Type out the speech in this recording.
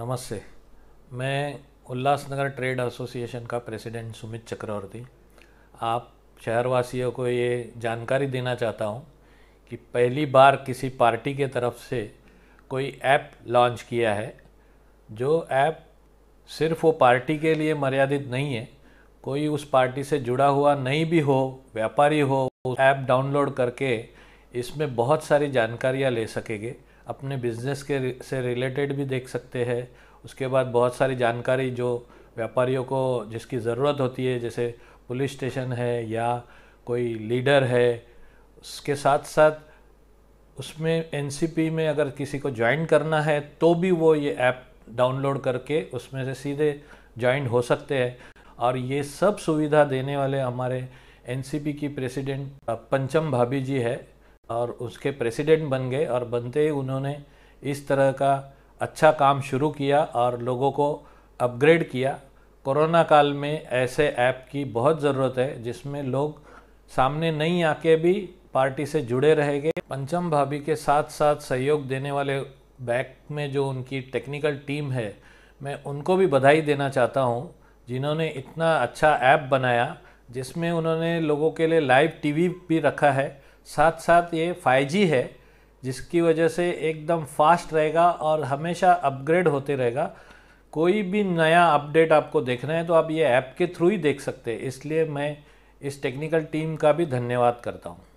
नमस्ते मैं Ulhasnagar trade association का प्रेसिडेंट सुमित चक्रवर्ती आप शहरवासियों को ये जानकारी देना चाहता हूँ कि पहली बार किसी पार्टी के तरफ से कोई ऐप लॉन्च किया है जो ऐप सिर्फ वो पार्टी के लिए मर्यादित नहीं है कोई उस पार्टी से जुड़ा हुआ नहीं भी हो व्यापारी हो ऐप डाउनलोड करके इसमें बहुत सारी जानकारियाँ ले सकेंगे अपने बिजनेस के से रिलेटेड भी देख सकते हैं उसके बाद बहुत सारी जानकारी जो व्यापारियों को जिसकी ज़रूरत होती है जैसे पुलिस स्टेशन है या कोई लीडर है उसके साथ साथ उसमें एन में अगर किसी को ज्वाइन करना है तो भी वो ये ऐप डाउनलोड करके उसमें से सीधे ज्वाइन हो सकते हैं और ये सब सुविधा देने वाले हमारे एन की प्रेसिडेंट पंचम भाभी जी है और उसके प्रेसिडेंट बन गए और बनते ही उन्होंने इस तरह का अच्छा काम शुरू किया और लोगों को अपग्रेड किया कोरोना काल में ऐसे ऐप की बहुत ज़रूरत है जिसमें लोग सामने नहीं आके भी पार्टी से जुड़े रहेंगे पंचम भाभी के साथ साथ सहयोग देने वाले बैक में जो उनकी टेक्निकल टीम है मैं उनको भी बधाई देना चाहता हूँ जिन्होंने इतना अच्छा ऐप बनाया जिसमें उन्होंने लोगों के लिए लाइव टीवी भी रखा है साथ साथ ये 5G है जिसकी वजह से एकदम फास्ट रहेगा और हमेशा अपग्रेड होते रहेगा कोई भी नया अपडेट आपको देखना है तो आप ये ऐप के थ्रू ही देख सकते हैं इसलिए मैं इस टेक्निकल टीम का भी धन्यवाद करता हूँ